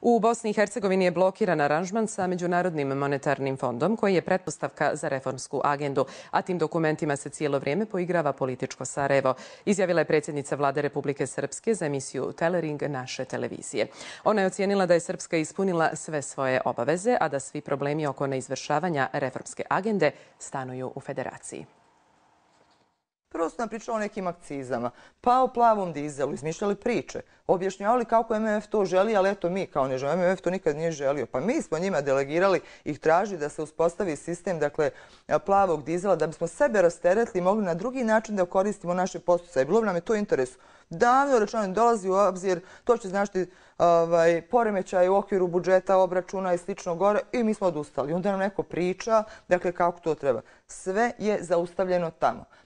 U Bosni i Hercegovini je blokiran aranžman sa Međunarodnim monetarnim fondom koji je pretpostavka za reformsku agendu, a tim dokumentima se cijelo vrijeme poigrava političko Sarajevo, izjavila je predsjednica vlade Republike Srpske za emisiju Telering naše televizije. Ona je ocijenila da je Srpska ispunila sve svoje obaveze, a da svi problemi oko neizvršavanja reformske agende stanuju u federaciji. Prvo nam pričao o nekim akcizama, pa o plavom dizelu, izmišljali priče, objašnjavali kako MMF to želi, ali eto mi kao ne želimo, MMF to nikad nije želio. Pa mi smo njima delegirali ih traži da se uspostavi sistem dakle, plavog dizela, da bismo sebe rasteretli i mogli na drugi način da koristimo naše postupce. Bilo bi nam je to interesu. Davno računanje dolazi u obzir, to će značiti ovaj, poremećaj u okviru budžeta, obračuna i slično gore i mi smo odustali. Onda nam neko priča dakle, kako to treba. Sve je zaustavljeno tamo.